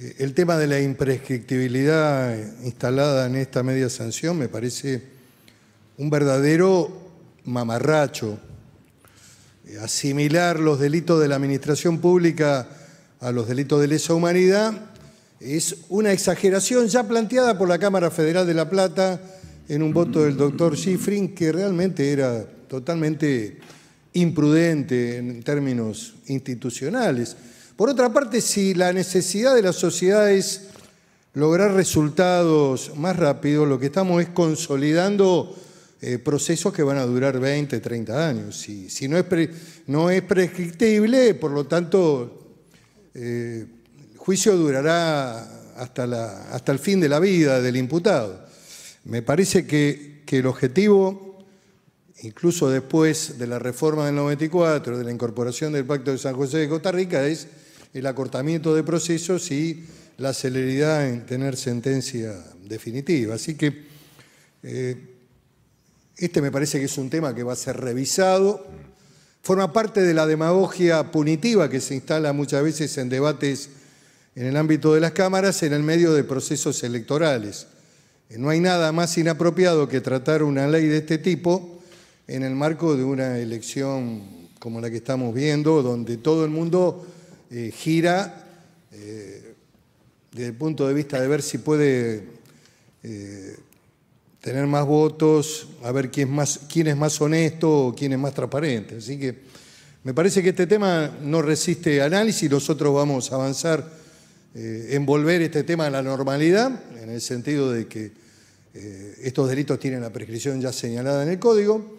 Eh, el tema de la imprescriptibilidad instalada en esta media sanción me parece un verdadero mamarracho. Eh, asimilar los delitos de la administración pública a los delitos de lesa humanidad es una exageración ya planteada por la Cámara Federal de La Plata en un voto del doctor Schifrin que realmente era totalmente imprudente en términos institucionales. Por otra parte, si la necesidad de la sociedad es lograr resultados más rápidos, lo que estamos es consolidando eh, procesos que van a durar 20, 30 años. Si, si no, es no es prescriptible, por lo tanto, el eh, juicio durará hasta, la, hasta el fin de la vida del imputado. Me parece que, que el objetivo, incluso después de la reforma del 94, de la incorporación del Pacto de San José de Costa Rica, es el acortamiento de procesos y la celeridad en tener sentencia definitiva. Así que eh, este me parece que es un tema que va a ser revisado. Forma parte de la demagogia punitiva que se instala muchas veces en debates en el ámbito de las cámaras en el medio de procesos electorales. Eh, no hay nada más inapropiado que tratar una ley de este tipo en el marco de una elección como la que estamos viendo, donde todo el mundo eh, gira eh, desde el punto de vista de ver si puede eh, tener más votos, a ver quién es más, quién es más honesto o quién es más transparente. Así que me parece que este tema no resiste análisis, nosotros vamos a avanzar en volver este tema a la normalidad, en el sentido de que estos delitos tienen la prescripción ya señalada en el Código.